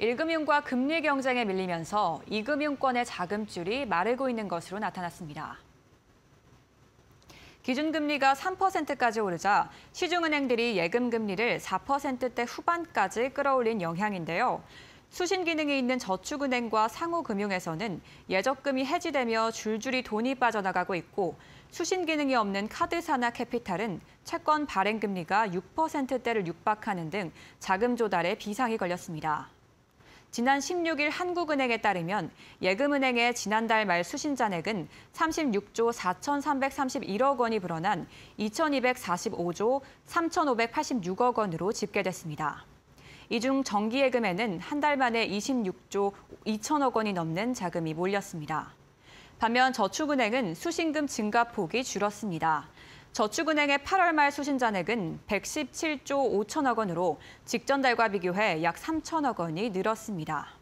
1금융과 금리 경쟁에 밀리면서 2금융권의 자금줄이 마르고 있는 것으로 나타났습니다. 기준금리가 3%까지 오르자 시중은행들이 예금금리를 4%대 후반까지 끌어올린 영향인데요. 수신 기능이 있는 저축은행과 상호금융에서는 예적금이 해지되며 줄줄이 돈이 빠져나가고 있고 수신 기능이 없는 카드사나 캐피탈은 채권 발행금리가 6%대를 육박하는 등 자금 조달에 비상이 걸렸습니다. 지난 16일 한국은행에 따르면 예금은행의 지난달 말 수신잔액은 36조 4,331억 원이 불어난 2,245조 3,586억 원으로 집계됐습니다. 이 중 정기예금에는 한 달 만에 26조 2천억 원이 넘는 자금이 몰렸습니다. 반면 저축은행은 수신금 증가폭이 줄었습니다. 저축은행의 8월 말 수신잔액은 117조 5천억 원으로 직전 달과 비교해 약 3천억 원이 늘었습니다.